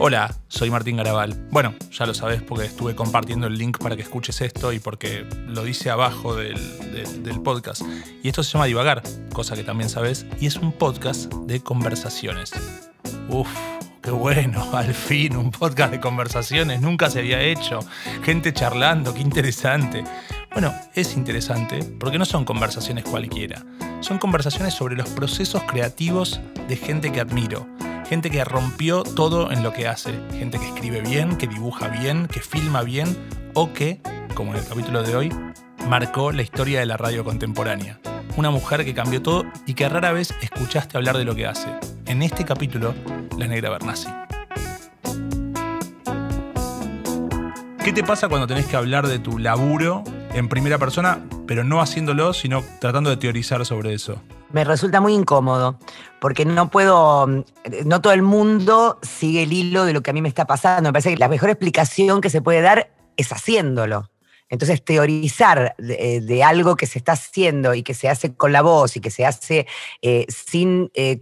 Hola, soy Martín Garabal. Bueno, ya lo sabes porque estuve compartiendo el link para que escuches esto y porque lo dice abajo del, podcast. Y esto se llama Divagar, cosa que también sabes, y es un podcast de conversaciones. Uf, qué bueno, al fin un podcast de conversaciones, nunca se había hecho. Gente charlando, qué interesante. Bueno, es interesante porque no son conversaciones cualquiera, son conversaciones sobre los procesos creativos de gente que admiro Gente que rompió todo en lo que hace. Gente que escribe bien, que dibuja bien, que filma bien o que, como en el capítulo de hoy, marcó la historia de la radio contemporánea. Una mujer que cambió todo y que rara vez escuchaste hablar de lo que hace. En este capítulo, la negra Bernasi. ¿Qué te pasa cuando tenés que hablar de tu laburo en primera persona, pero no haciéndolo, sino tratando de teorizar sobre eso? me resulta muy incómodo, porque no puedo, no todo el mundo sigue el hilo de lo que a mí me está pasando. Me parece que la mejor explicación que se puede dar es haciéndolo. Entonces, teorizar de, eh, algo que se está haciendo y que se hace con la voz y que se hace eh, sin eh,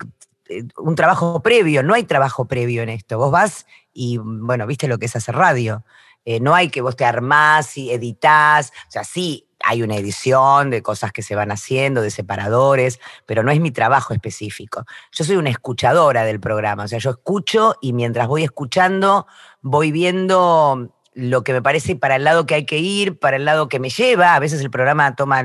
un trabajo previo, no hay trabajo previo en esto. Vos vas y, bueno, viste lo que es hacer radio. Eh, no hay que vos te armás y editás, o sea, sí, hay una edición de cosas que se van haciendo, de separadores, pero no es mi trabajo específico. Yo soy una escuchadora del programa, o sea, yo escucho y mientras voy escuchando, voy viendo lo que me parece para el lado que hay que ir, para el lado que me lleva. A veces el programa toma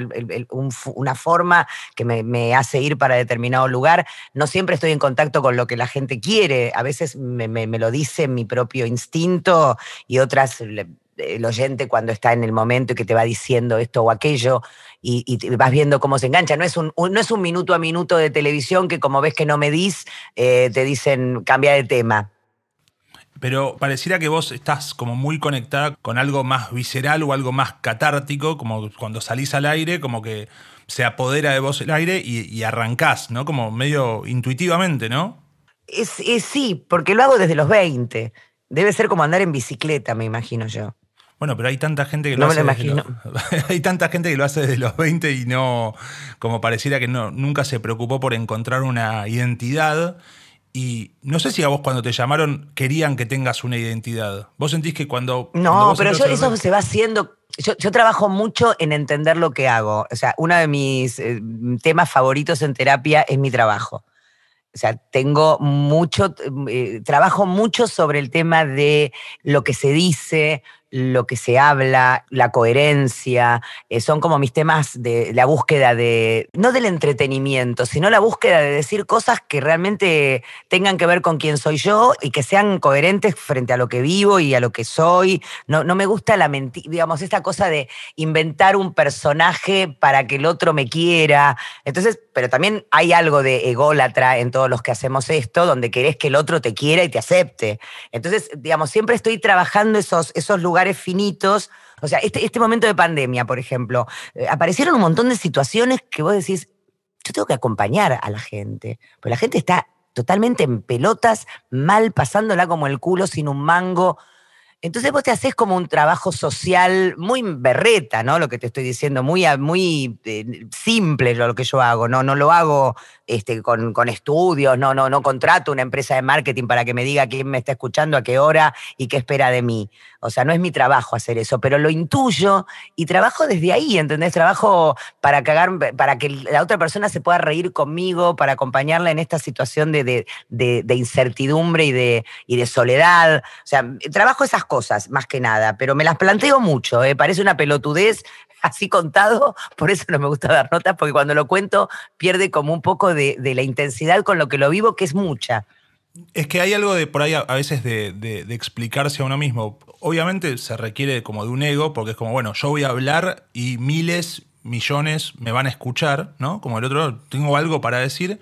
una forma que me, hace ir para determinado lugar. No siempre estoy en contacto con lo que la gente quiere. A veces me, lo dice mi propio instinto y otras el oyente cuando está en el momento y que te va diciendo esto o aquello y, vas viendo cómo se engancha. No es un, no es un minuto a minuto de televisión que como ves que no me dis, eh, te dicen cambia de tema pero pareciera que vos estás como muy conectada con algo más visceral o algo más catártico, como cuando salís al aire, como que se apodera de vos el aire y, arrancás, ¿no? Como medio intuitivamente, ¿no? sí, porque lo hago desde los 20. Debe ser como andar en bicicleta, me imagino yo. Bueno, pero hay tanta gente que lo hace. imagino. hay tanta gente que lo hace desde los 20 y no. como pareciera que no, nunca se preocupó por encontrar una identidad y no sé si a vos cuando te llamaron querían que tengas una identidad. ¿Vos sentís que cuando... No, pero eso se va haciendo... Yo, trabajo mucho en entender lo que hago. O sea, uno de mis eh, temas favoritos en terapia es mi trabajo. O sea, tengo mucho, eh, trabajo mucho sobre el tema de lo que se dice, lo que se habla, la coherencia, eh, son como mis temas de la búsqueda de, no del entretenimiento, sino la búsqueda de decir cosas que realmente tengan que ver con quién soy yo y que sean coherentes frente a lo que vivo y a lo que soy. No, me gusta la mentira, digamos, esta cosa de inventar un personaje para que el otro me quiera. Entonces, pero también hay algo de ególatra en todos los que hacemos esto, donde querés que el otro te quiera y te acepte. Entonces, digamos, siempre estoy trabajando esos, esos lugares finitos. O sea, este, este, momento de pandemia, por ejemplo, eh, aparecieron un montón de situaciones que vos decís, yo tengo que acompañar a la gente, porque la gente está totalmente en pelotas, mal pasándola como el culo, sin un mango, entonces vos te haces como un trabajo social muy berreta, ¿no? Lo que te estoy diciendo, muy, muy eh, simple lo que yo hago, ¿no? No lo hago este, con, con, estudios, no, no, no contrato una empresa de marketing para que me diga quién me está escuchando, a qué hora y qué espera de mí. O sea, no es mi trabajo hacer eso, pero lo intuyo y trabajo desde ahí, ¿entendés? Trabajo para cagar, para que la otra persona se pueda reír conmigo, para acompañarla en esta situación de, incertidumbre y de, y de soledad. O sea, trabajo esas cosas cosas, más que nada, pero me las planteo mucho, ¿eh? parece una pelotudez así contado, por eso no me gusta dar notas, porque cuando lo cuento pierde como un poco de, la intensidad con lo que lo vivo, que es mucha. Es que hay algo de por ahí a, veces de, de, explicarse a uno mismo. Obviamente se requiere como de un ego, porque es como, bueno, yo voy a hablar y miles, millones me van a escuchar, ¿no? Como el otro, tengo algo para decir,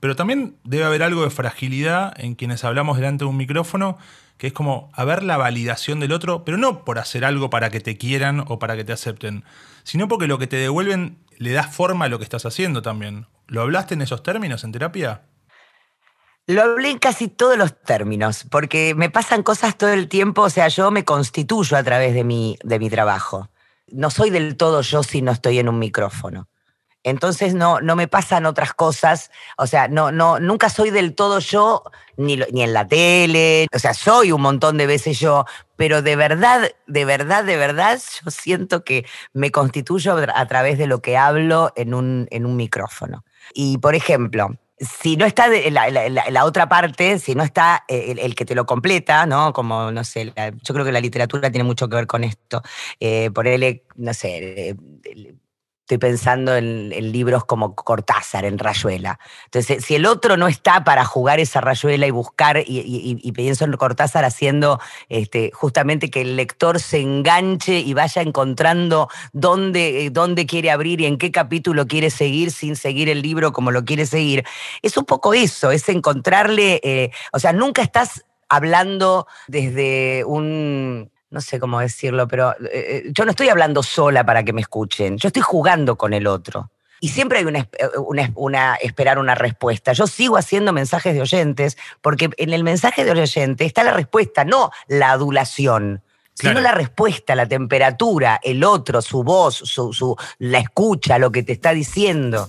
pero también debe haber algo de fragilidad en quienes hablamos delante de un micrófono que es como haber ver la validación del otro, pero no por hacer algo para que te quieran o para que te acepten, sino porque lo que te devuelven le da forma a lo que estás haciendo también. ¿Lo hablaste en esos términos en terapia? Lo hablé en casi todos los términos, porque me pasan cosas todo el tiempo, o sea, yo me constituyo a través de mi, de mi trabajo. No soy del todo yo si no estoy en un micrófono. Entonces no, no me pasan otras cosas, o sea, no, no, nunca soy del todo yo, ni, ni en la tele, o sea, soy un montón de veces yo, pero de verdad, de verdad, de verdad, yo siento que me constituyo a través de lo que hablo en un, en un micrófono. Y por ejemplo, si no está la, otra parte, si no está eh, el, que te lo completa, ¿no? Como, no sé, yo creo que la literatura tiene mucho que ver con esto. Eh, por él, no sé, estoy pensando en, libros como Cortázar, en Rayuela. Entonces, si el otro no está para jugar esa Rayuela y buscar, y, pienso en Cortázar haciendo este, justamente que el lector se enganche y vaya encontrando dónde, eh, dónde quiere abrir y en qué capítulo quiere seguir sin seguir el libro como lo quiere seguir, es un poco eso, es encontrarle, eh, o sea, nunca estás hablando desde un no sé cómo decirlo, pero eh, eh, yo no estoy hablando sola para que me escuchen, yo estoy jugando con el otro. Y siempre hay una, eh, una, esperar una respuesta. Yo sigo haciendo mensajes de oyentes porque en el mensaje de oyente está la respuesta, no la adulación. sino la respuesta, la temperatura, el otro, su voz, su, su, la escucha, lo que te está diciendo.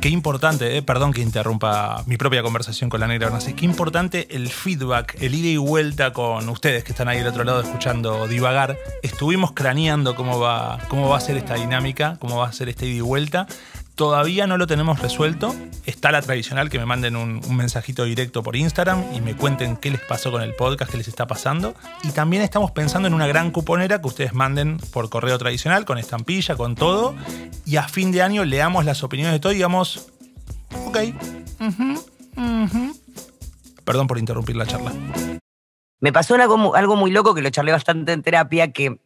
Qué importante, eh, perdón que interrumpa mi propia conversación con la negra sé qué importante el feedback, el ida y vuelta con ustedes que están ahí del otro lado escuchando divagar. Estuvimos craneando cómo va, cómo va a ser esta dinámica, cómo va a ser este ida y vuelta. Todavía no lo tenemos resuelto. Está la tradicional que me manden un, mensajito directo por Instagram y me cuenten qué les pasó con el podcast, qué les está pasando. Y también estamos pensando en una gran cuponera que ustedes manden por correo tradicional, con estampilla, con todo. Y a fin de año leamos las opiniones de todo y digamos, ok, perdón por interrumpir la charla. Me pasó algo, algo muy loco que lo charlé bastante en terapia, que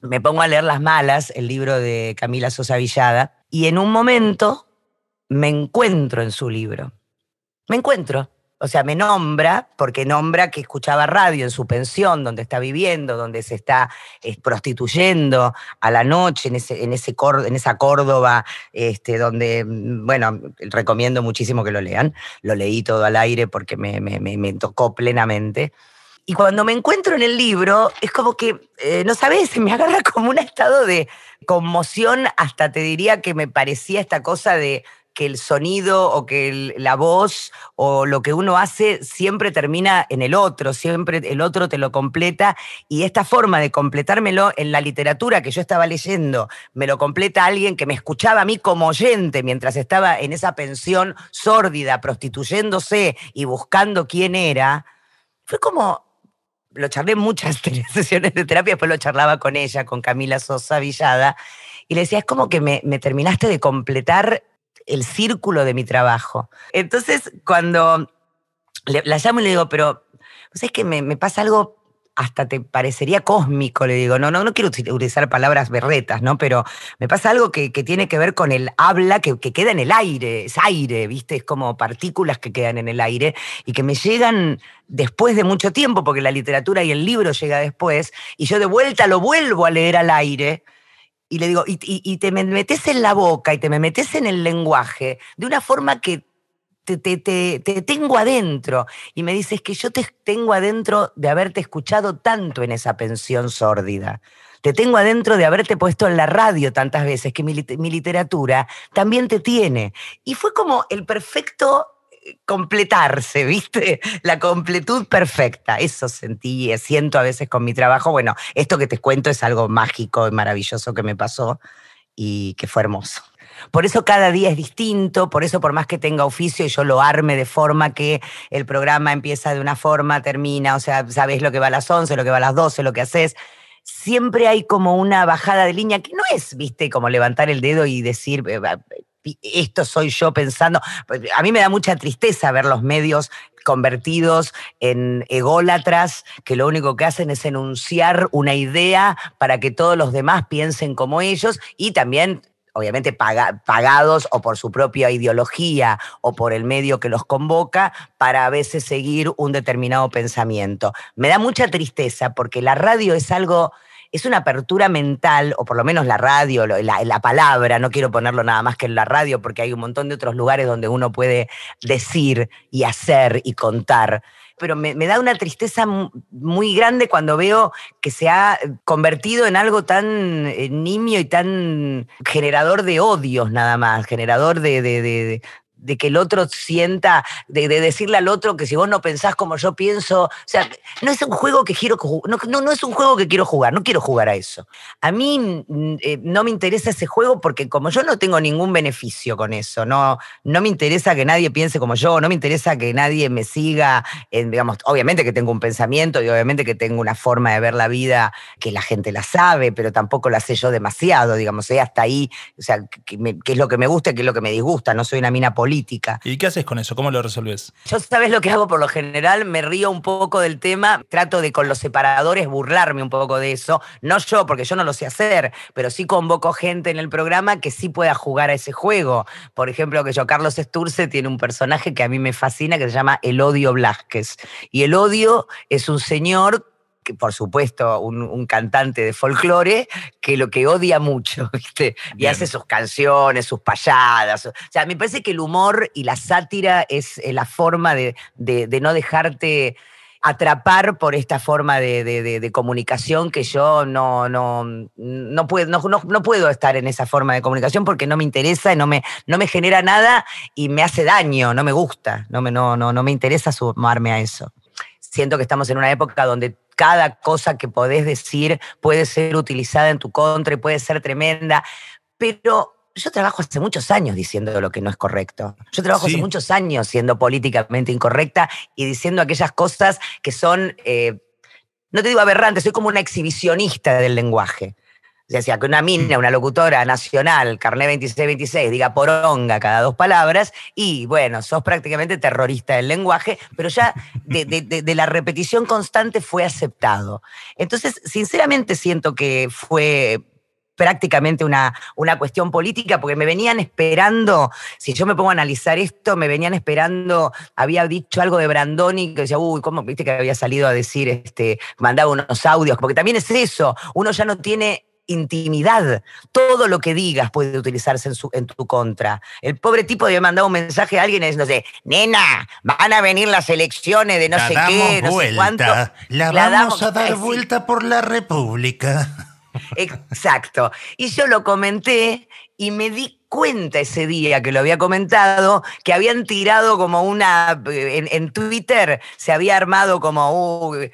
me pongo a leer Las Malas, el libro de Camila Sosa Villada y en un momento me encuentro en su libro. Me encuentro. O sea, me nombra, porque nombra que escuchaba radio en su pensión, donde está viviendo, donde se está eh, prostituyendo a la noche, en, ese, en, ese en esa Córdoba, este, donde, mm, bueno, recomiendo muchísimo que lo lean. Lo leí todo al aire porque me, me, me tocó plenamente. Y cuando me encuentro en el libro, es como que, eh, no sabes, se me agarra como un estado de conmoción, hasta te diría que me parecía esta cosa de que el sonido o que la voz o lo que uno hace siempre termina en el otro, siempre el otro te lo completa y esta forma de completármelo en la literatura que yo estaba leyendo, me lo completa alguien que me escuchaba a mí como oyente mientras estaba en esa pensión sórdida, prostituyéndose y buscando quién era, fue como lo charlé muchas sesiones de terapia, después lo charlaba con ella, con Camila Sosa Villada, y le decía, es como que me, terminaste de completar el círculo de mi trabajo. Entonces, cuando la llamo y le digo, pero, ¿sabes que me pasa algo hasta te parecería cósmico, le digo, no, no, no quiero utilizar palabras berretas, ¿no? Pero me pasa algo que, tiene que ver con el habla que, queda en el aire, es aire, ¿viste? Es como partículas que quedan en el aire y que me llegan después de mucho tiempo, porque la literatura y el libro llega después, y yo de vuelta lo vuelvo a leer al aire. Y le digo, y, y te me metes en la boca y te me metes en el lenguaje de una forma que te, te, tengo adentro. Y me dices que yo te tengo adentro de haberte escuchado tanto en esa pensión sórdida. Te tengo adentro de haberte puesto en la radio tantas veces, que mi, literatura también te tiene. Y fue como el perfecto eh, completarse, ¿viste? La completud perfecta. Eso sentí, eh, siento a veces con mi trabajo. Bueno, esto que te cuento es algo mágico y maravilloso que me pasó y que fue hermoso. Por eso cada día es distinto, por eso por más que tenga oficio y yo lo arme de forma que el programa empieza de una forma, termina, o sea, sabes lo que va a las 11, lo que va a las 12, lo que haces, siempre hay como una bajada de línea que no es, viste, como levantar el dedo y decir, eh, eh, esto soy yo pensando. Pues, a mí me da mucha tristeza ver los medios convertidos en ególatras que lo único que hacen es enunciar una idea para que todos los demás piensen como ellos y también obviamente pagados o por su propia ideología o por el medio que los convoca para a veces seguir un determinado pensamiento. Me da mucha tristeza porque la radio es algo es una apertura mental, o por lo menos la radio, la, la, palabra, no quiero ponerlo nada más que en la radio, porque hay un montón de otros lugares donde uno puede decir y hacer y contar pero me, da una tristeza muy grande cuando veo que se ha convertido en algo tan eh, nimio y tan generador de odios nada más, generador de, de que el otro sienta, de, decirle al otro que si vos no pensás como yo pienso, o sea, no es un juego que quiero, no, no, no es un juego que quiero jugar, no quiero jugar a eso. A mí mm, eh, no me interesa ese juego porque como yo no tengo ningún beneficio con eso, no, no me interesa que nadie piense como yo, no me interesa que nadie me siga, en, digamos, obviamente que tengo un pensamiento y obviamente que tengo una forma de ver la vida que la gente la sabe, pero tampoco la sé yo demasiado, digamos, eh, hasta ahí, o sea, qué es lo que me gusta y qué es lo que me disgusta, no soy una mina política ¿Y qué haces con eso? ¿Cómo lo resolves? Yo sabes lo que hago por lo general, me río un poco del tema, trato de con los separadores burlarme un poco de eso. No yo, porque yo no lo sé hacer, pero sí convoco gente en el programa que sí pueda jugar a ese juego. Por ejemplo, que yo, Carlos Esturce, tiene un personaje que a mí me fascina que se llama El Odio Blasquez. Y el odio es un señor por supuesto, un, cantante de folclore que lo que odia mucho, Y hace sus canciones, sus payadas. O sea, me parece que el humor y la sátira es eh, la forma de, no dejarte atrapar por esta forma de, comunicación que yo no, no, no, puedo, no, puedo estar en esa forma de comunicación porque no me interesa y no me, no me genera nada y me hace daño, no me gusta, no me, no, no, no me interesa sumarme a eso. Siento que estamos en una época donde cada cosa que podés decir puede ser utilizada en tu contra y puede ser tremenda, pero yo trabajo hace muchos años diciendo lo que no es correcto. Yo trabajo hace muchos años siendo políticamente incorrecta y diciendo aquellas cosas que son, eh, no te digo aberrantes, soy como una exhibicionista del lenguaje. O sea, que una mina, una locutora nacional, carné 2626, diga poronga cada dos palabras, y bueno, sos prácticamente terrorista del lenguaje, pero ya de, la repetición constante fue aceptado. Entonces, sinceramente siento que fue prácticamente una, una cuestión política, porque me venían esperando, si yo me pongo a analizar esto, me venían esperando, había dicho algo de Brandoni, que decía, uy, ¿cómo viste que había salido a decir, este, mandaba unos audios? Porque también es eso, uno ya no tiene intimidad. Todo lo que digas puede utilizarse en, tu contra. El pobre tipo había mandado un mensaje a alguien diciendo, nena, van a venir las elecciones de no sé qué, no sé cuánto. La, vamos a dar vuelta por la República. Exacto. Y yo lo comenté y me di cuenta ese día que lo había comentado, que habían tirado como una, eh, en, Twitter se había armado como, un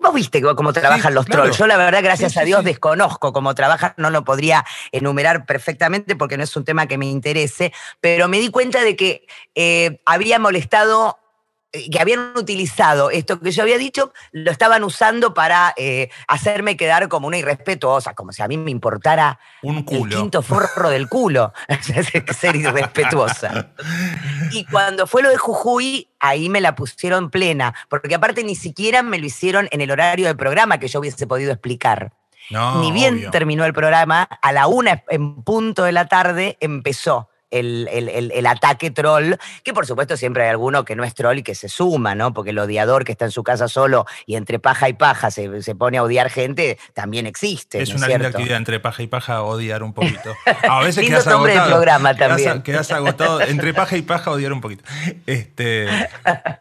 Vos viste cómo trabajan los trolls. Yo la verdad, gracias a Dios, desconozco cómo trabajan. No lo podría enumerar perfectamente porque no es un tema que me interese, pero me di cuenta de que habría eh, había molestado eh, que habían utilizado esto que yo había dicho, lo estaban usando para eh, hacerme quedar como una irrespetuosa, como si a mí me importara un el quinto forro del culo, ser irrespetuosa. y cuando fue lo de Jujuy, ahí me la pusieron plena, porque aparte ni siquiera me lo hicieron en el horario del programa que yo hubiese podido explicar. ni bien terminó el programa, a la una en punto de la tarde empezó el, ataque troll, que por supuesto siempre hay alguno que no es troll y que se suma, ¿no? Porque el odiador que está en su casa solo y entre paja y paja se, pone a odiar gente, también existe. Es una linda actividad entre paja y paja odiar un poquito. A veces agotado. programa también. Quedas, agotado. Entre paja y paja odiar un poquito. Este,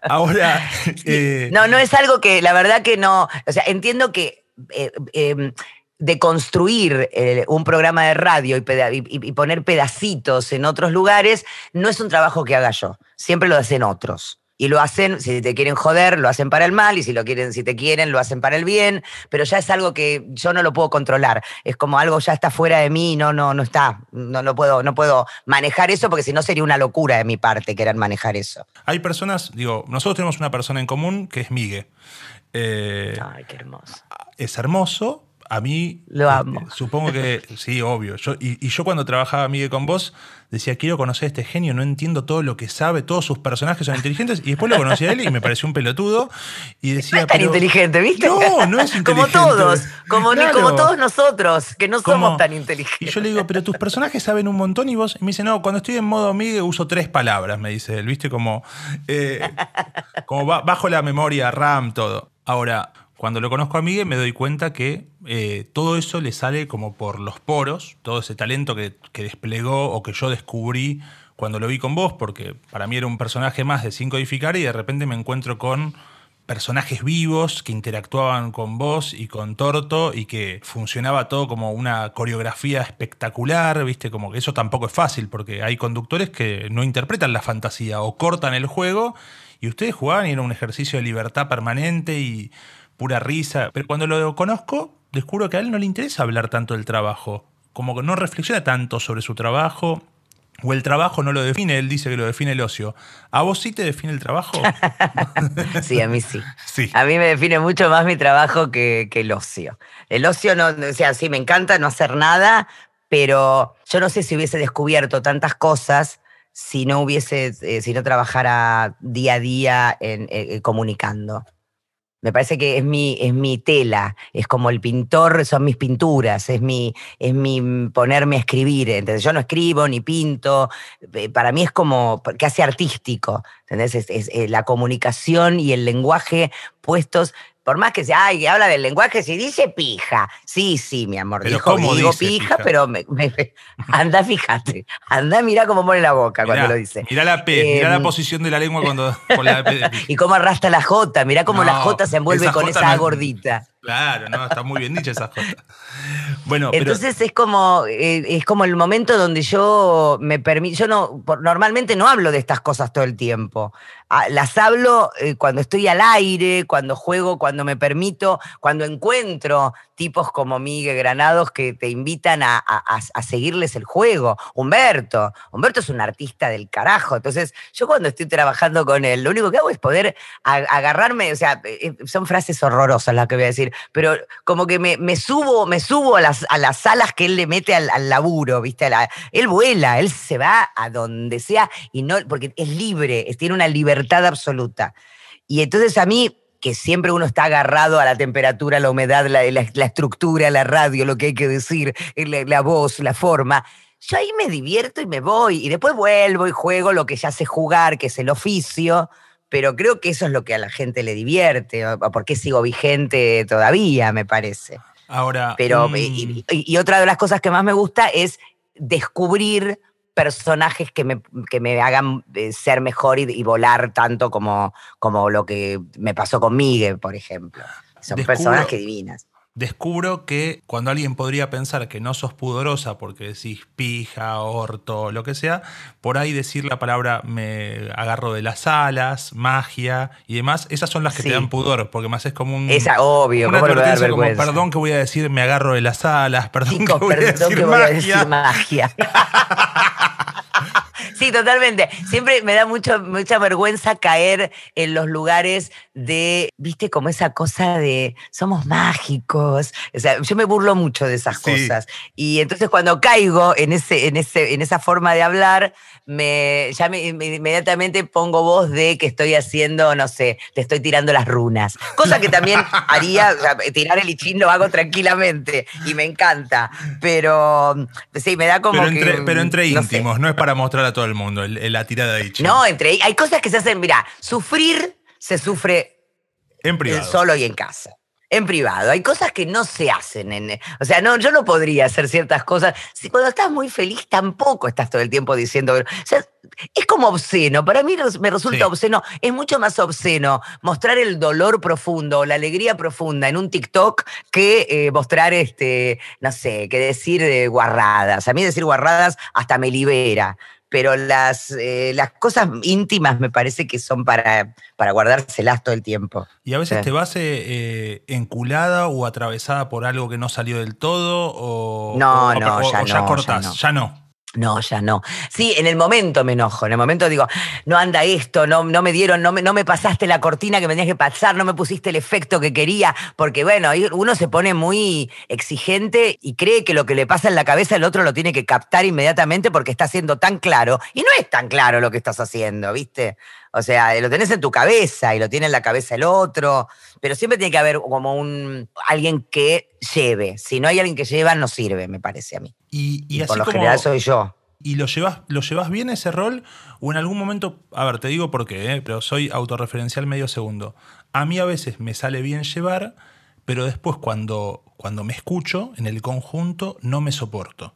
ahora. Eh, no, no es algo que, la verdad que no. O sea, entiendo que eh, em, de construir eh, un programa de radio y, poner pedacitos en otros lugares no es un trabajo que haga yo. Siempre lo hacen otros. Y lo hacen, si te quieren joder, lo hacen para el mal, y si lo quieren, si te quieren, lo hacen para el bien, pero ya es algo que yo no lo puedo controlar. Es como algo ya está fuera de mí, no, no, no está, no, lo puedo, no puedo manejar eso, porque si no sería una locura de mi parte querer manejar eso. Hay personas, digo, nosotros tenemos una persona en común que es Migue. Eh, Ay, qué hermoso. Es hermoso, a mí. Lo eh, amo. Eh, supongo que. sí, obvio. Yo, y, yo cuando trabajaba, Miguel, con vos, decía, quiero conocer a este genio, no entiendo todo lo que sabe, todos sus personajes son inteligentes. Y después lo conocí a él y me pareció un pelotudo. Y decía. No es tan inteligente, ¿viste? No, no es inteligente. Como todos, como, todos nosotros, que no somos tan inteligentes. Y yo le digo, pero tus personajes saben un montón y vos. me dice, no, cuando estoy en modo Miguel uso tres palabras, me dice él, ¿viste? Como. Eh, como bajo la memoria, RAM, todo. Ahora, cuando lo conozco a Miguel me doy cuenta que eh, todo eso le sale como por los poros, todo ese talento que, desplegó o que yo descubrí cuando lo vi con vos, porque para mí era un personaje más de cinco codificar y de repente me encuentro con personajes vivos que interactuaban con vos y con Torto y que funcionaba todo como una coreografía espectacular, viste, como que eso tampoco es fácil porque hay conductores que no interpretan la fantasía o cortan el juego y ustedes jugaban y era un ejercicio de libertad permanente y pura risa. Pero cuando lo conozco, descubro que a él no le interesa hablar tanto del trabajo. Como que no reflexiona tanto sobre su trabajo. O el trabajo no lo define, él dice que lo define el ocio. ¿A vos sí te define el trabajo? sí, a mí sí. sí. A mí me define mucho más mi trabajo que, el ocio. El ocio, no, o sea, sí, me encanta no hacer nada, pero yo no sé si hubiese descubierto tantas cosas si no hubiese, eh, si no trabajara día a día en, eh, eh, comunicando. Me parece que es mi, es mi tela, es como el pintor, son mis pinturas, es mi, es mi ponerme a escribir. entonces Yo no escribo ni pinto, eh, para mí es como casi artístico. es eh, la comunicación y el lenguaje puestos por más que sea, ay, habla del lenguaje, si dice pija. Sí, sí, mi amor. Pero dijo, digo pija, pero me, anda, fíjate. Anda, mira cómo pone la boca cuando lo dice. Mirá la P, mirá la em, posición de la lengua cuando. la P. y cómo arrastra la J, mirá cómo la J se envuelve con esa gordita. Claro, no, está muy bien dicha esa cosas Bueno, entonces es como eh, es como el momento donde yo me permito, yo no normalmente no hablo de estas cosas todo el tiempo. Ah, las hablo eh, cuando estoy al aire, cuando juego, cuando me permito, cuando encuentro tipos como Miguel Granados que te invitan a, seguirles el juego. Humberto, Humberto es un artista del carajo. Entonces, yo cuando estoy trabajando con él, lo único que hago es poder agarrarme, o sea, eh, eh, son frases horrorosas las que voy a decir, pero como que me, me subo, me subo a las, a las alas que él le mete al, laburo, ¿viste? él vuela, él se va a donde sea y no, porque es libre, tiene una libertad absoluta. Y entonces a mí que siempre uno está agarrado a la temperatura, la humedad, la, estructura, la radio, lo que hay que decir, eh, la, voz, la forma. Yo ahí me divierto y me voy, y después vuelvo y juego lo que ya sé jugar, que es el oficio, pero creo que eso es lo que a la gente le divierte, porque sigo vigente todavía, me parece. Ahora. Pero, mm. y otra de las cosas que más me gusta es descubrir personajes que me, hagan eh, ser mejor y, volar tanto como, como lo que me pasó con Miguel, por ejemplo. Son personajes divinas descubro que cuando alguien podría pensar que no sos pudorosa porque decís pija, orto, lo que sea, por ahí decir la palabra me agarro de las alas, magia y demás, esas son las que te dan pudor, porque más es como un... Esa, obvio, perdón que voy a decir me agarro de las alas, perdón, que, voy a decir magia. Sí, totalmente. Siempre me da mucho, mucha vergüenza caer en los lugares de, viste, como esa cosa de somos mágicos. O sea, yo me burlo mucho de esas cosas. Y entonces cuando caigo en, ese, en, ese, en esa forma de hablar, me, ya me, inmediatamente pongo voz de que estoy haciendo, no sé, te estoy tirando las runas. Cosa que también haría, tirar el ichín lo hago tranquilamente y me encanta. Pero sí, me da como. Pero entre, que, pero entre mm, íntimos, no es para mostrar a todos el mundo la tirada de No, entre hay cosas que se hacen, mira, sufrir se sufre en privado. solo y en casa. En privado, hay cosas que no se hacen. o sea, no, yo no podría hacer ciertas cosas. Si cuando estás muy feliz tampoco estás todo el tiempo diciendo. es como obsceno. Para mí me resulta obsceno. Es mucho más obsceno mostrar el dolor profundo, la alegría profunda en un TikTok que eh, mostrar, este, no sé, que decir de eh, guarradas. A mí decir guarradas hasta me libera pero las, eh, las cosas íntimas me parece que son para, para guardárselas todo el tiempo. Y a veces te vas eh, eh, enculada o atravesada por algo que no salió del todo, o, no, no, ya, cortás, Ya no. No, ya no. Sí, en el momento me enojo, en el momento digo, no anda esto, no, no me dieron, no me, no me pasaste la cortina que me tenías que pasar, no me pusiste el efecto que quería, porque bueno, uno se pone muy exigente y cree que lo que le pasa en la cabeza el otro lo tiene que captar inmediatamente porque está siendo tan claro, y no es tan claro lo que estás haciendo, ¿viste? O sea, lo tenés en tu cabeza y lo tiene en la cabeza el otro, pero siempre tiene que haber como un alguien que lleve. Si no hay alguien que lleva, no sirve, me parece a mí. Y, por lo general soy yo. ¿Y lo llevas, lo llevas bien ese rol? ¿O en algún momento, a ver, te digo por qué, eh, pero soy autorreferencial medio segundo. A mí a veces me sale bien llevar, pero después cuando, cuando me escucho en el conjunto, no me soporto.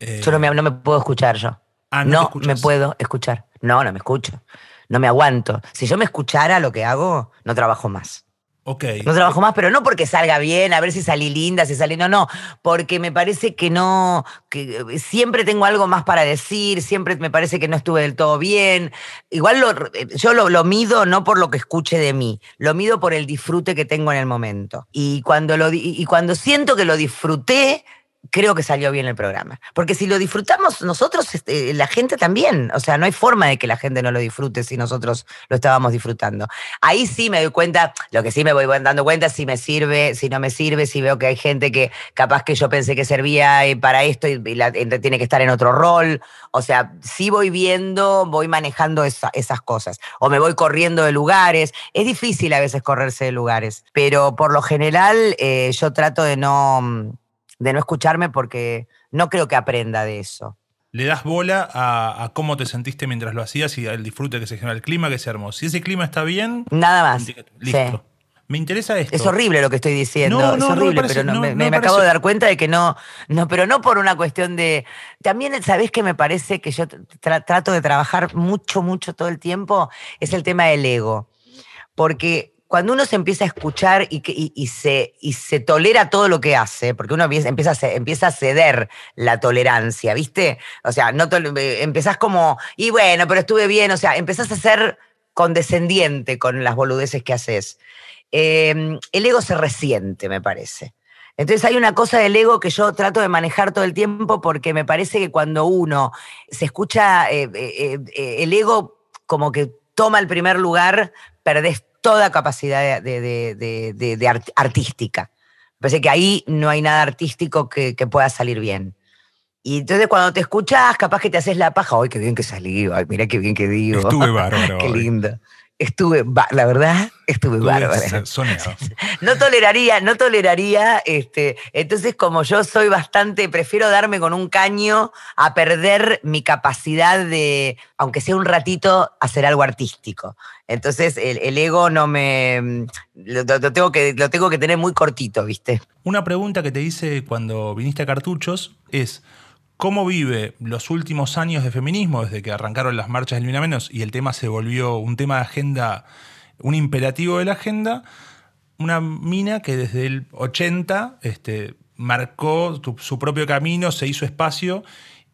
yo no me, eh, puedo escuchar yo. Ah, no, no me puedo escuchar. No, no me escucho no me aguanto. Si yo me escuchara lo que hago, no trabajo más. ok No trabajo más, pero no porque salga bien, a ver si salí linda, si salí. No, no. Porque me parece que no. Que eh, siempre tengo algo más para decir, siempre me parece que no estuve del todo bien. Igual lo, eh, yo lo, mido no por lo que escuche de mí, lo mido por el disfrute que tengo en el momento. Y cuando, lo, y cuando siento que lo disfruté, creo que salió bien el programa. Porque si lo disfrutamos nosotros, este, la gente también. O sea, no hay forma de que la gente no lo disfrute si nosotros lo estábamos disfrutando. Ahí sí me doy cuenta, lo que sí me voy dando cuenta si me sirve, si no me sirve, si veo que hay gente que capaz que yo pensé que servía eh, para esto y, la, tiene que estar en otro rol. O sea, sí voy viendo, voy manejando esas cosas. O me voy corriendo de lugares. Es difícil a veces correrse de lugares, pero por lo general eh, yo trato de no mm, de no escucharme porque no creo que aprenda de eso. Le das bola a, cómo te sentiste mientras lo hacías y al disfrute que se genera el clima que es hermoso. Si ese clima está bien. Nada más. Listo. Me interesa esto. Es horrible lo que estoy diciendo. No, es horrible, pero me, me, acabo de dar cuenta de que no, no, pero no por una cuestión de. También, ¿sabés que me parece que yo trato de trabajar mucho, mucho todo el tiempo? Es el tema del ego. Porque cuando uno se empieza a escuchar y, se, y se tolera todo lo que hace, porque uno empieza, a, ceder la tolerancia, ¿viste? O sea, no eh, empezás como, y bueno, pero estuve bien, o sea, empezás a ser condescendiente con las boludeces que haces. Em, el ego se resiente, me parece. Entonces hay una cosa del ego que yo trato de manejar todo el tiempo porque me parece que cuando uno se escucha eh, eh, el ego como que toma el primer lugar, perdés toda capacidad de, de, de, artística. pensé parece que ahí no hay nada artístico que, pueda salir bien. Y entonces cuando te escuchas, capaz que te haces la paja, ¡ay, qué bien que salí! ¡Ay, mira qué bien que digo! Estuve bárbaro. ¡Qué lindo! estuve, la verdad, estuve No toleraría, no toleraría, este, entonces como yo soy bastante, prefiero darme con un caño a perder mi capacidad de, aunque sea un ratito, hacer algo artístico. Entonces el, ego no me, mm, tengo que, lo tengo que tener muy cortito, ¿viste? Una pregunta que te hice cuando viniste a Cartuchos es, ¿Cómo vive los últimos años de feminismo, desde que arrancaron las marchas del Mina Menos y el tema se volvió un tema de agenda, un imperativo de la agenda? Una mina que desde el 80 este, marcó su propio camino, se hizo espacio,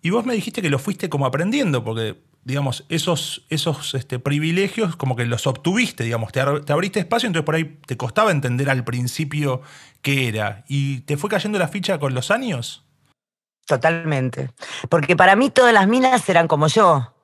y vos me dijiste que lo fuiste como aprendiendo, porque digamos, esos, esos este, privilegios como que los obtuviste, digamos, te, abriste espacio, entonces por ahí te costaba entender al principio qué era. ¿Y te fue cayendo la ficha con los años? Totalmente. Porque para mí todas las minas eran como yo.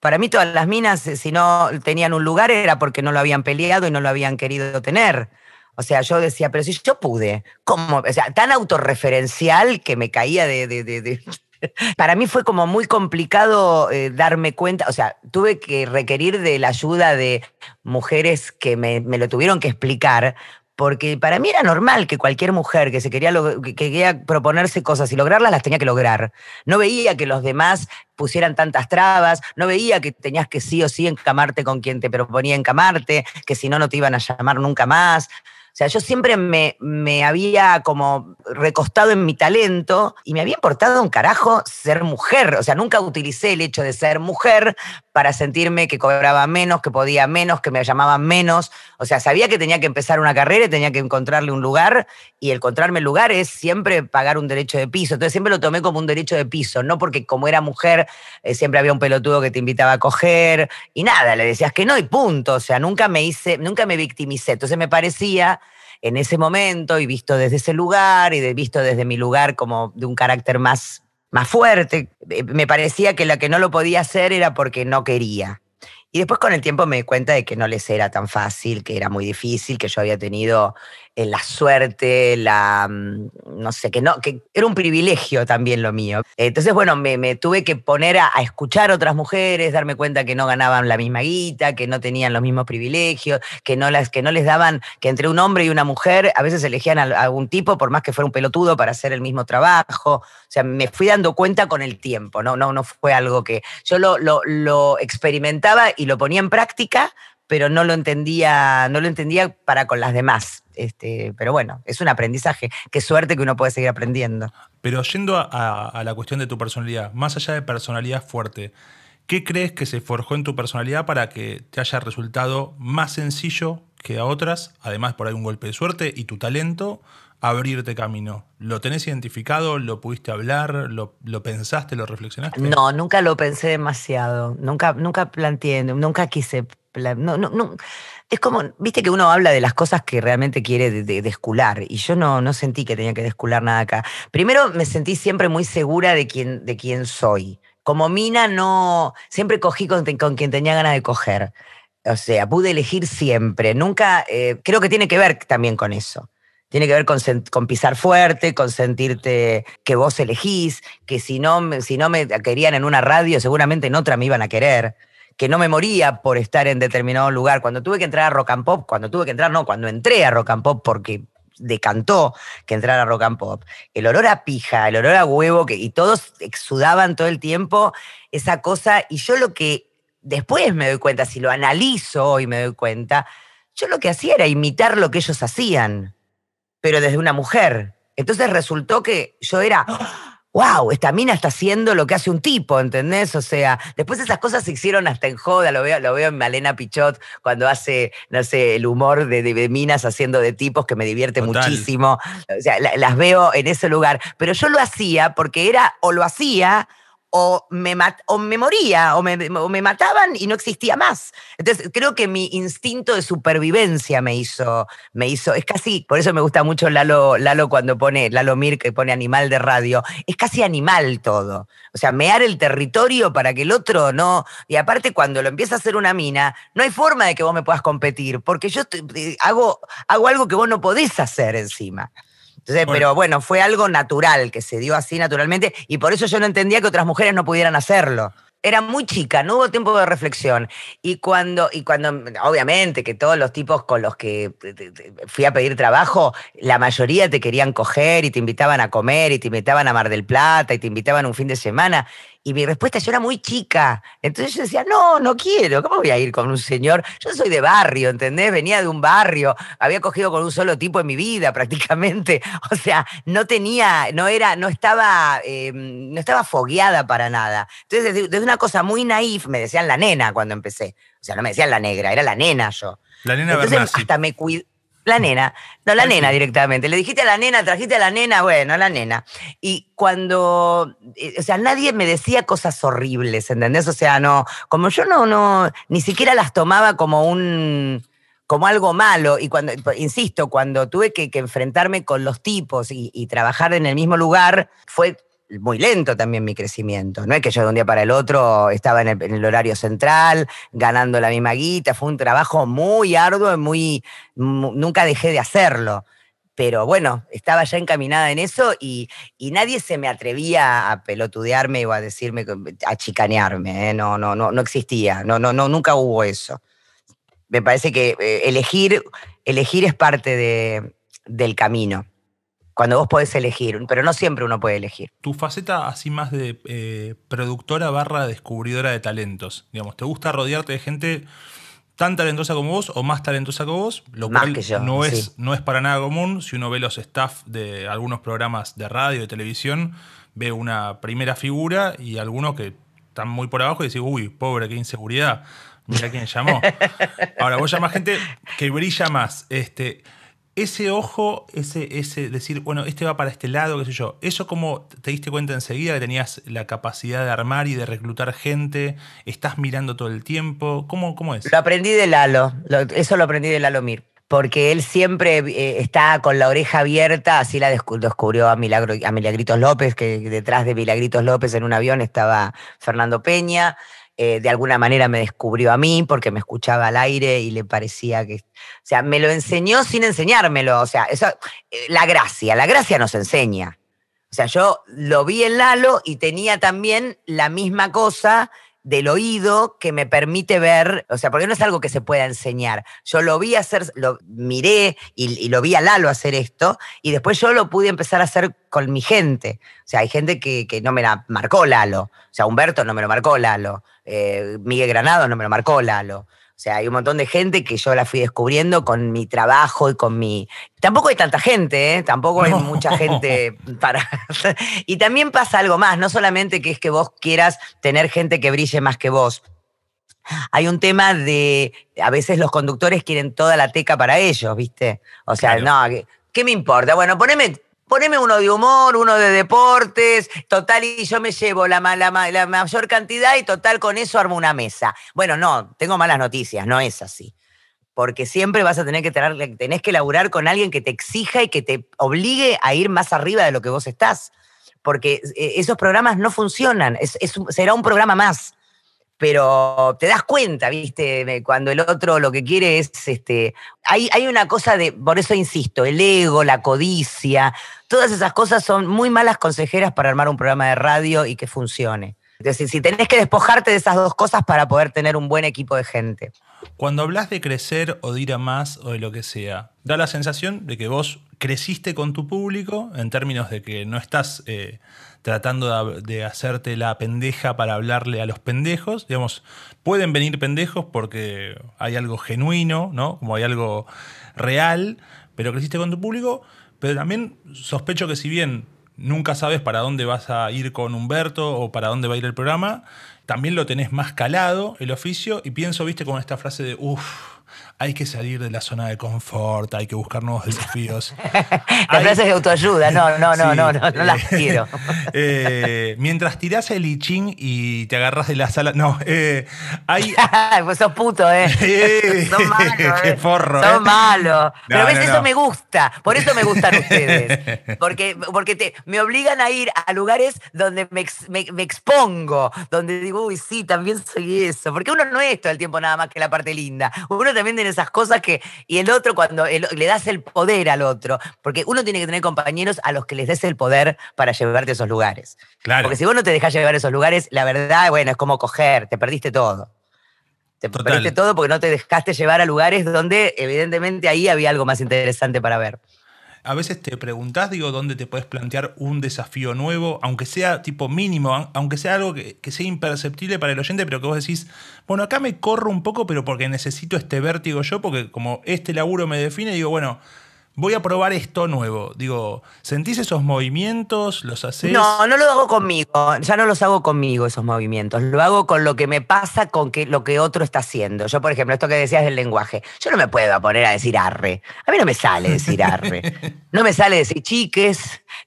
Para mí todas las minas, eh, si no tenían un lugar, era porque no lo habían peleado y no lo habían querido tener. O sea, yo decía, pero si yo pude, ¿cómo? O sea, tan autorreferencial que me caía de... Para mí fue como muy complicado eh, darme cuenta, o sea, tuve que requerir de la ayuda de mujeres que me, me lo tuvieron que explicar, porque para mí era normal que cualquier mujer que se quería, que proponerse cosas y lograrlas, las tenía que lograr. No veía que los demás pusieran tantas trabas, no veía que tenías que sí o sí encamarte con quien te proponía encamarte, que si no, no te iban a llamar nunca más. O sea, yo siempre me, me, había como recostado en mi talento y me había importado un carajo ser mujer. O sea, nunca utilicé el hecho de ser mujer para sentirme que cobraba menos, que podía menos, que me llamaban menos. O sea, sabía que tenía que empezar una carrera y tenía que encontrarle un lugar, y encontrarme el lugar es siempre pagar un derecho de piso. Entonces siempre lo tomé como un derecho de piso, no porque como era mujer eh, siempre había un pelotudo que te invitaba a coger y nada, le decías que no y punto. O sea, nunca me hice, nunca me victimicé. Entonces me parecía en ese momento y visto desde ese lugar y visto desde mi lugar como de un carácter más, más fuerte, eh, me parecía que la que no lo podía hacer era porque no quería. Y después con el tiempo me di cuenta de que no les era tan fácil, que era muy difícil, que yo había tenido la suerte, la, mm, no sé, que no, que era un privilegio también lo mío. Entonces, bueno, me, tuve que poner a, a, escuchar otras mujeres, darme cuenta que no ganaban la misma guita, que no tenían los mismos privilegios, que no, las, que no les daban, que entre un hombre y una mujer a veces elegían a, algún tipo, por más que fuera un pelotudo, para hacer el mismo trabajo. O sea, me fui dando cuenta con el tiempo, no, no, no fue algo que yo lo, lo experimentaba y lo ponía en práctica, pero no lo entendía, no lo entendía para con las demás. Este, pero bueno, es un aprendizaje. Qué suerte que uno puede seguir aprendiendo. Pero yendo a, la cuestión de tu personalidad, más allá de personalidad fuerte, ¿qué crees que se forjó en tu personalidad para que te haya resultado más sencillo que a otras? Además, por ahí un golpe de suerte y tu talento, abrirte camino? ¿Lo tenés identificado? ¿Lo pudiste hablar? ¿Lo, pensaste? ¿Lo reflexionaste? No, nunca lo pensé demasiado. Nunca, nunca planteé, nunca quise es como, viste que uno habla de las cosas que realmente quiere descular, y yo no, no sentí que tenía que descular nada acá. Primero me sentí siempre muy segura de quién, de quién soy. Como mina no, siempre cogí con, quien tenía ganas de coger. O sea, pude elegir siempre. Nunca, eh, creo que tiene que ver también con eso. Tiene que ver con, pisar fuerte, con sentirte que vos elegís, que si no, si no me querían en una radio, seguramente en otra me iban a querer que no me moría por estar en determinado lugar. Cuando tuve que entrar a Rock and Pop, cuando tuve que entrar, no, cuando entré a Rock and Pop porque decantó que entrara rock and pop. El olor a pija, el olor a huevo, que, y todos exudaban todo el tiempo esa cosa. Y yo lo que después me doy cuenta, si lo analizo y me doy cuenta, yo lo que hacía era imitar lo que ellos hacían, pero desde una mujer. Entonces resultó que yo era ¡Ah! wow, esta mina está haciendo lo que hace un tipo, ¿entendés? O sea, después esas cosas se hicieron hasta en joda, lo veo, lo veo en Malena Pichot cuando hace, no sé, el humor de, minas haciendo de tipos que me divierte muchísimo. O sea, las veo en ese lugar. Pero yo lo hacía porque era, o lo hacía, o me, me moría o me, mataban y no existía más. Entonces creo que mi instinto de supervivencia me hizo, me hizo, es casi, por eso me gusta mucho Lalo, Lalo cuando pone, Lalo Mir que pone animal de radio, es casi animal todo. O sea, mear el territorio para que el otro no, y aparte cuando lo empieza a hacer una mina, no hay forma de que vos me puedas competir, porque yo eh, hago, hago algo que vos no podés hacer encima pero bueno, fue algo natural, que se dio así naturalmente, y por eso yo no entendía que otras mujeres no pudieran hacerlo. Era muy chica, no hubo tiempo de reflexión. Y cuando, y cuando, obviamente que todos los tipos con los que eh, fui a pedir trabajo, la mayoría te querían coger y te invitaban a comer y te invitaban a Mar del Plata y te invitaban un fin de semana. Y mi respuesta, yo era muy chica. Entonces yo decía, no, no quiero, ¿cómo voy a ir con un señor? Yo soy de barrio, ¿entendés? Venía de un barrio, había cogido con un solo tipo en mi vida prácticamente. O sea, no tenía, no era, no estaba, em, no estaba fogueada para nada. Entonces, desde, una cosa muy naif, me decían la nena cuando empecé. O sea, no me decían la negra, era la nena yo. La nena Entonces, Hasta me cuidé la nena, no, la nena directamente. Le dijiste a la nena, trajiste a la nena, bueno, la nena. Y cuando, eh, o sea, nadie me decía cosas horribles, ¿entendés? O sea, no, como yo no, no, ni siquiera las tomaba como un, como algo malo. Y cuando, insisto, cuando tuve que, que enfrentarme con los tipos y, trabajar en el mismo lugar, fue muy lento también mi crecimiento. No es que yo de un día para el otro estaba en el, horario central, ganando la misma guita. Fue un trabajo muy arduo muy, nunca dejé de hacerlo. Pero bueno, estaba ya encaminada en eso y, nadie se me atrevía a pelotudearme o a decirme, a chicanearme. ¿eh? No, no, no, no existía. No, no, no, nunca hubo eso. Me parece que eh, elegir, elegir es parte del camino cuando vos podés elegir, pero no siempre uno puede elegir. Tu faceta así más de eh, productora barra descubridora de talentos, digamos, ¿te gusta rodearte de gente tan talentosa como vos o más talentosa como vos? Lo que yo, no, es, no es para nada común. Si uno ve los staff de algunos programas de radio, de televisión, ve una primera figura y algunos que están muy por abajo y dicen uy, pobre, qué inseguridad. Mira quién llamó. Ahora, vos llamás gente que brilla más. Este, ese ojo, ese, ese decir, bueno, este va para este lado, qué sé yo, ¿eso como te diste cuenta enseguida que tenías la capacidad de armar y de reclutar gente? ¿Estás mirando todo el tiempo? ¿Cómo, cómo es? Lo aprendí de Lalo, eso lo aprendí de Lalo Mir porque él siempre eh, está con la oreja abierta, así la descubrió a, a Milagritos López, que detrás de Milagritos López en un avión estaba Fernando Peña, eh, de alguna manera me descubrió a mí porque me escuchaba al aire y le parecía que... O sea, me lo enseñó sin enseñármelo. O sea, eso, eh, la gracia, la gracia nos enseña. O sea, yo lo vi en Lalo y tenía también la misma cosa del oído que me permite ver, o sea, porque no es algo que se pueda enseñar. Yo lo vi hacer, lo miré y, lo vi a Lalo hacer esto, y después yo lo pude empezar a hacer con mi gente. O sea, hay gente que, no me la marcó Lalo. O sea, Humberto no me lo marcó Lalo. Eh, Miguel Granado no me lo marcó Lalo. O sea, hay un montón de gente que yo la fui descubriendo con mi trabajo y con mi... Tampoco hay tanta gente, ¿eh? Tampoco hay mucha gente para... y también pasa algo más, no solamente que es que vos quieras tener gente que brille más que vos. Hay un tema de, a veces los conductores quieren toda la teca para ellos, ¿viste? O sea, no, ¿qué me importa? Bueno, poneme Poneme uno de humor, uno de deportes, total, y yo me llevo la, mayor cantidad y total, con eso armo una mesa. Bueno, no, tengo malas noticias, no es así porque siempre vas a tener que tener, tenés que laburar con alguien que te exija y que te obligue a ir más arriba de lo que vos estás. Porque eh, esos programas no funcionan. será un programa más pero te das cuenta, ¿viste? Cuando el otro lo que quiere es, este, hay, hay una cosa de, por eso insisto, el ego, la codicia, todas esas cosas son muy malas consejeras para armar un programa de radio y que funcione. Es decir, si tenés que despojarte de esas dos cosas para poder tener un buen equipo de gente. Cuando hablas de crecer o de ir a más o de lo que sea, da la sensación de que vos creciste con tu público en términos de que no estás... Eh, tratando de, hacerte la pendeja para hablarle a los pendejos. Digamos, pueden venir pendejos porque hay algo genuino, ¿no? Como hay algo real, pero creciste con tu público. Pero también sospecho que si bien nunca sabes para dónde vas a ir con Humberto o para dónde va a ir el programa, también lo tenés más calado el oficio y pienso, viste, con esta frase de, uff, hay que salir de la zona de confort, hay que buscar nuevos desafíos. las hay... frases de autoayuda, no, no, no, no, no, las eh, quiero. Eh, mientras tirás el I y te agarras de la sala. No, eh, hay. pues sos puto, ¿eh? Son malos. Qué eh. forro. Son malos. Pero a veces eso me gusta. Por eso me gustan ustedes. Porque, porque me obligan a ir a lugares donde me, expongo, donde digo, uy, sí, también soy eso. Porque uno no es todo el tiempo nada más que la parte linda. Uno también esas cosas que. Y el otro, cuando le das el poder al otro. Porque uno tiene que tener compañeros a los que les des el poder para llevarte a esos lugares. Claro. Porque si vos no te dejás llevar a esos lugares, la verdad, bueno, es como coger, te perdiste todo. Te perdiste todo porque no te dejaste llevar a lugares donde, evidentemente, ahí había algo más interesante para ver a veces te preguntás, digo, dónde te puedes plantear un desafío nuevo, aunque sea tipo mínimo, aunque sea algo que, que, sea imperceptible para el oyente, pero que vos decís, bueno, acá me corro un poco, pero porque necesito este vértigo yo, porque como este laburo me define, digo, bueno, voy a probar esto nuevo. Digo, ¿sentís esos movimientos? ¿Los haces? No, no lo hago conmigo. Ya no los hago conmigo esos movimientos. Lo hago con lo que me pasa, con lo que otro está haciendo. Yo, por ejemplo, esto que decías del lenguaje. Yo no me puedo poner a decir arre. A mí no me sale decir arre. No me sale decir chiques.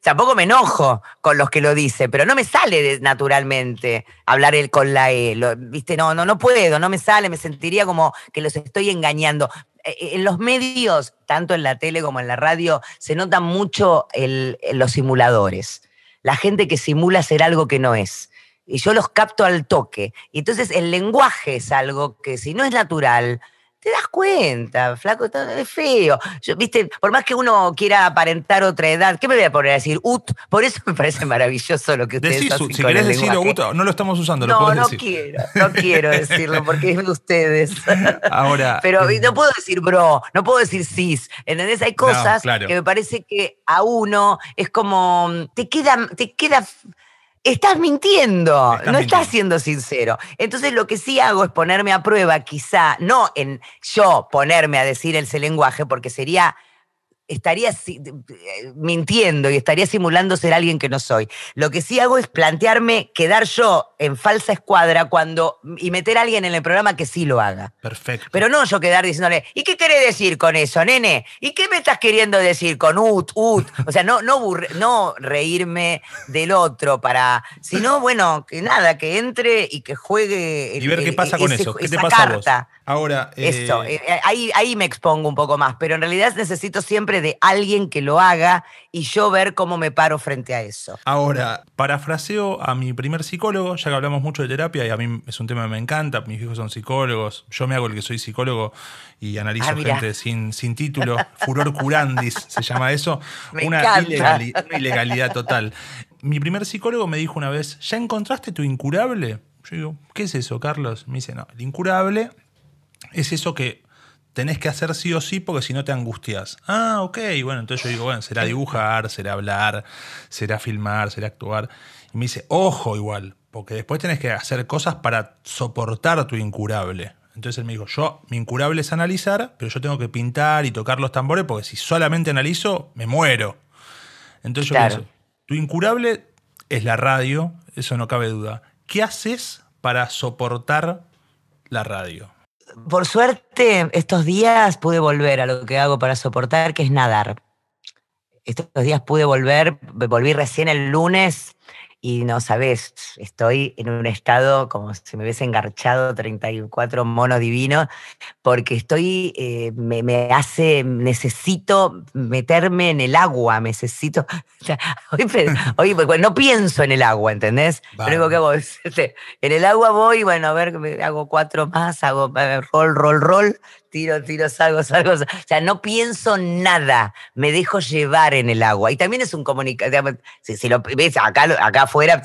Tampoco me enojo con los que lo dicen, pero no me sale naturalmente hablar el con la E. ¿Viste? No, no, no puedo, no me sale. Me sentiría como que los estoy engañando. Eh, eh, en los medios, tanto en la tele como en la radio, se notan mucho eh, los simuladores. La gente que simula ser algo que no es. Y yo los capto al toque. Y entonces el lenguaje es algo que si no es natural, te das cuenta, flaco, es feo. Yo, Viste, por más que uno quiera aparentar otra edad, ¿qué me voy a poner a decir? Ut, por eso me parece maravilloso lo que ustedes hacen Si querés decirlo, no lo estamos usando, No, no quiero, no quiero decirlo porque es de ustedes. Ahora. Pero no puedo decir bro, no puedo decir cis. ¿Entendés? Hay cosas que me parece que a uno es como. te queda, te queda Estás mintiendo, no estás siendo sincero. Entonces lo que sí hago es ponerme a prueba, quizá, no en yo ponerme a decir ese lenguaje, porque sería estaría eh, mintiendo y estaría simulando ser alguien que no soy. Lo que sí hago es plantearme quedar yo en falsa escuadra cuando y meter a alguien en el programa que sí lo haga. Perfecto. Pero no yo quedar diciéndole, ¿y qué querés decir con eso, nene? ¿Y qué me estás queriendo decir con ut, ut? O sea, no, no, no reírme del otro para, sino, bueno, que nada, que entre y que juegue. y ver qué pasa con eso, qué te pasa carta. Ahora, esto eh, eh, ahí, ahí me expongo un poco más, pero en realidad necesito siempre de alguien que lo haga y yo ver cómo me paro frente a eso. Ahora, parafraseo a mi primer psicólogo, ya que hablamos mucho de terapia y a mí es un tema que me encanta, mis hijos son psicólogos, yo me hago el que soy psicólogo y analizo ah, gente sin, sin, título, furor curandis se llama eso, una, una ilegalidad total. Mi primer psicólogo me dijo una vez, ¿ya encontraste tu incurable? Yo digo, ¿qué es eso, Carlos? Me dice, no, el incurable es eso que tenés que hacer sí o sí porque si no te angustias. Ah, ok, bueno, entonces yo digo, bueno, será dibujar, será hablar, será filmar, será actuar. Y me dice, ojo igual, porque después tenés que hacer cosas para soportar tu incurable. Entonces él me dijo, yo, mi incurable es analizar, pero yo tengo que pintar y tocar los tambores porque si solamente analizo, me muero. Entonces yo pienso, tu incurable es la radio, eso no cabe duda. ¿Qué haces para soportar la radio? por suerte, estos días pude volver a lo que hago para soportar, que es nadar. Estos días pude volver, volví recién el lunes y no sabes, estoy en un estado como si me hubiese engarchado 34 monos divinos, porque estoy, eh, me, hace, necesito meterme en el agua, necesito, hoy, pues, no pienso en el agua, ¿entendés? que hago este, en el agua voy, bueno, a ver, hago cuatro más, hago eh, roll, roll, roll, tiro, tiro, salgo, salgo, O sea, no pienso nada, me dejo llevar en el agua. Y también es un comunicado, Si, si, lo ves acá, acá afuera,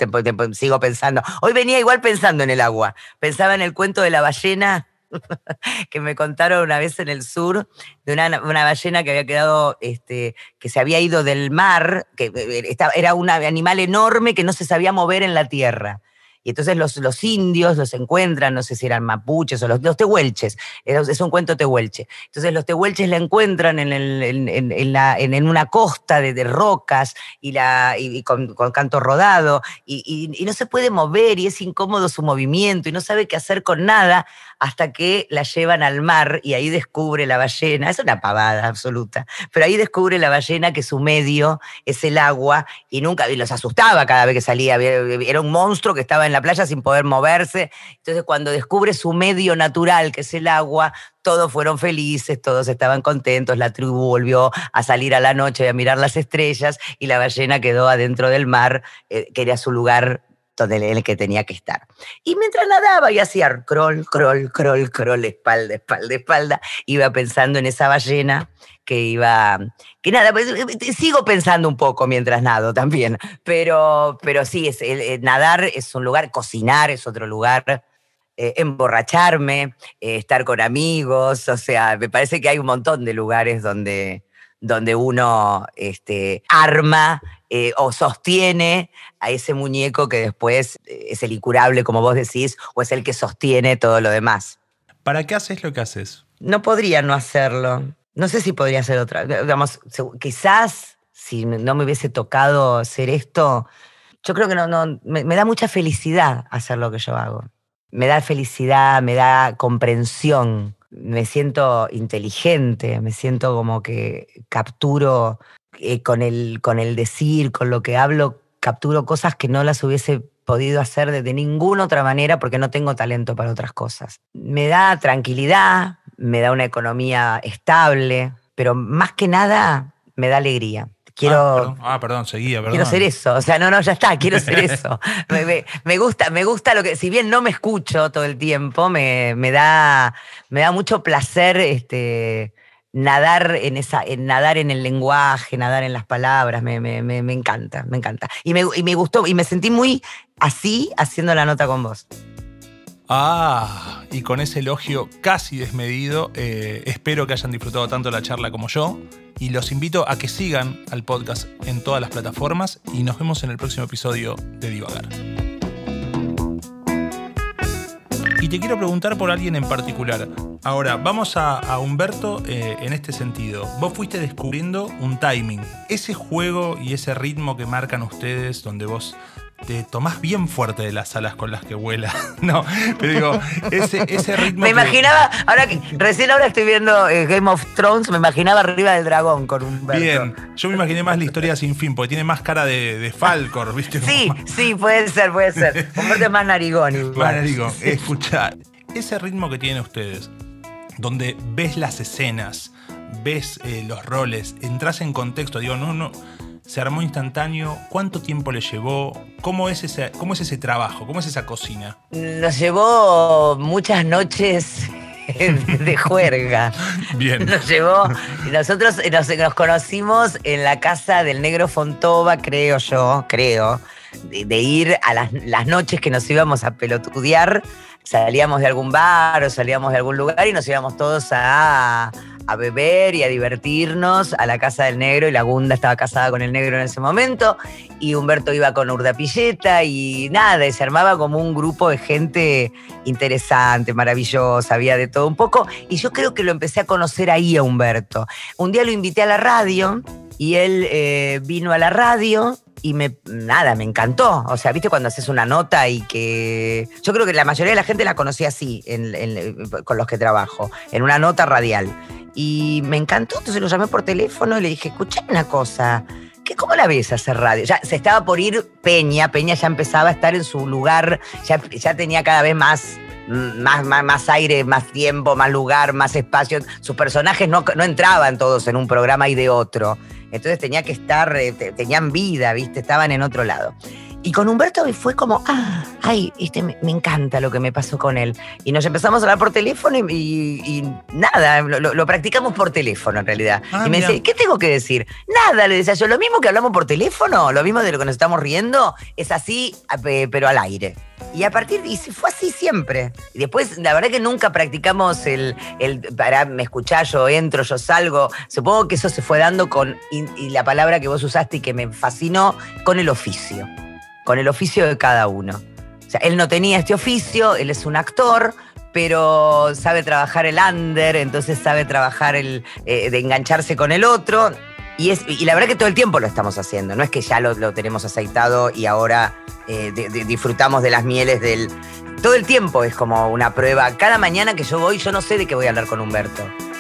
sigo pensando. Hoy venía igual pensando en el agua. Pensaba en el cuento de la ballena que me contaron una vez en el sur de una, ballena que había quedado, este, que se había ido del mar, que eh, eh, era un animal enorme que no se sabía mover en la tierra. Y entonces los, indios los encuentran, no sé si eran mapuches o los, tehuelches, es, un cuento tehuelche. Entonces los tehuelches la encuentran en, el, en, una costa de, rocas y, la, con, canto rodado y, y, no se puede mover y es incómodo su movimiento y no sabe qué hacer con nada hasta que la llevan al mar y ahí descubre la ballena, es una pavada absoluta, pero ahí descubre la ballena que su medio es el agua y nunca, y los asustaba cada vez que salía, era un monstruo que estaba en la playa sin poder moverse, entonces cuando descubre su medio natural, que es el agua, todos fueron felices, todos estaban contentos, la tribu volvió a salir a la noche a mirar las estrellas y la ballena quedó adentro del mar, eh, que era su lugar donde el que tenía que estar. Y mientras nadaba y hacía crawl, crawl, crawl, crawl, espalda, espalda, espalda, iba pensando en esa ballena que iba, que nada, pues, eh, sigo pensando un poco mientras nado también, pero, pero sí, es, eh, nadar es un lugar, cocinar es otro lugar. Eh, emborracharme, estar con amigos, o sea, me parece que hay un montón de lugares donde, donde uno este, arma eh, o sostiene a ese muñeco que después eh, es el incurable, como vos decís, o es el que sostiene todo lo demás. ¿Para qué haces lo que haces? No podría no hacerlo. No sé si podría hacer otra. Digamos, quizás si no me hubiese tocado hacer esto, yo creo que no, me da mucha felicidad hacer lo que yo hago. Me da felicidad, me da comprensión me siento inteligente, me siento como que capturo eh, con, el, con el decir, con lo que hablo, capturo cosas que no las hubiese podido hacer de ninguna otra manera porque no tengo talento para otras cosas. Me da tranquilidad, me da una economía estable, pero más que nada me da alegría quiero. Ah, ah, perdón, seguía, Quiero ser eso. O sea, no, no, ya está, quiero ser eso. me, gusta, me gusta lo que, si bien no me escucho todo el tiempo, me, da, me da mucho placer este, nadar en esa, en nadar en el lenguaje, nadar en las palabras. Me, encanta, me encanta. Y, y me gustó, y me sentí muy así haciendo la nota con vos. Ah, y con ese elogio casi desmedido, eh, espero que hayan disfrutado tanto la charla como yo y los invito a que sigan al podcast en todas las plataformas y nos vemos en el próximo episodio de Divagar. Y te quiero preguntar por alguien en particular. Ahora, vamos a, Humberto eh, en este sentido. Vos fuiste descubriendo un timing, ese juego y ese ritmo que marcan ustedes donde vos te tomás bien fuerte de las alas con las que vuela. No, pero digo, ese, ritmo. Me imaginaba, ahora que recién ahora estoy viendo eh, Game of Thrones, me imaginaba arriba del dragón con un Bien, yo me imaginé más la historia sin fin, porque tiene más cara de, Falcor, ¿viste? Sí, sí, puede ser, puede ser. Comparte más narigón. Más narigón. Escucha, ese ritmo que tienen ustedes, donde ves las escenas, ves eh, los roles, entras en contexto, digo, no, no se armó instantáneo? ¿Cuánto tiempo le llevó? ¿Cómo es ese, cómo es ese trabajo? ¿Cómo es esa cocina? Nos llevó muchas noches de juerga. Bien. Nos llevó, nosotros nos, conocimos en la casa del negro Fontova, creo yo, creo, de, ir a las, las, noches que nos íbamos a pelotudear salíamos de algún bar o salíamos de algún lugar y nos íbamos todos a, beber y a divertirnos a la casa del negro y la Gunda estaba casada con el negro en ese momento y Humberto iba con Urdapilleta y nada, se armaba como un grupo de gente interesante, maravillosa, había de todo un poco y yo creo que lo empecé a conocer ahí a Humberto. Un día lo invité a la radio y él eh, vino a la radio y me, nada, me encantó. O sea, viste cuando haces una nota y que. Yo creo que la mayoría de la gente la conocía así, en, con los que trabajo, en una nota radial. Y me encantó, entonces lo llamé por teléfono y le dije, escuché una cosa. ¿Cómo la ves hacer radio? Ya se estaba por ir Peña, Peña ya empezaba a estar en su lugar, ya, ya tenía cada vez más más, más, más, aire, más tiempo, más lugar, más espacio. Sus personajes no, entraban todos en un programa y de otro. Entonces tenía que estar, eh, tenían vida, ¿viste? Estaban en otro lado. Y con Humberto fue como, ah, ay, este, me, encanta lo que me pasó con él. Y nos empezamos a hablar por teléfono y, nada, lo, practicamos por teléfono en realidad. Ah, y me dice, ¿qué tengo que decir? Nada, le decía yo, lo mismo que hablamos por teléfono, lo mismo de lo que nos estamos riendo, es así, pero al aire. Y a partir de, y fue así siempre. Y después, la verdad que nunca practicamos el, el para me escuchar, yo entro, yo salgo. Supongo que eso se fue dando con, la palabra que vos usaste y que me fascinó, con el oficio con el oficio de cada uno. O sea, él no tenía este oficio, él es un actor, pero sabe trabajar el under, entonces sabe trabajar el eh, de engancharse con el otro. Y, es, y la verdad que todo el tiempo lo estamos haciendo, no es que ya lo, tenemos aceitado y ahora eh, disfrutamos de las mieles del... Todo el tiempo es como una prueba. Cada mañana que yo voy, yo no sé de qué voy a hablar con Humberto.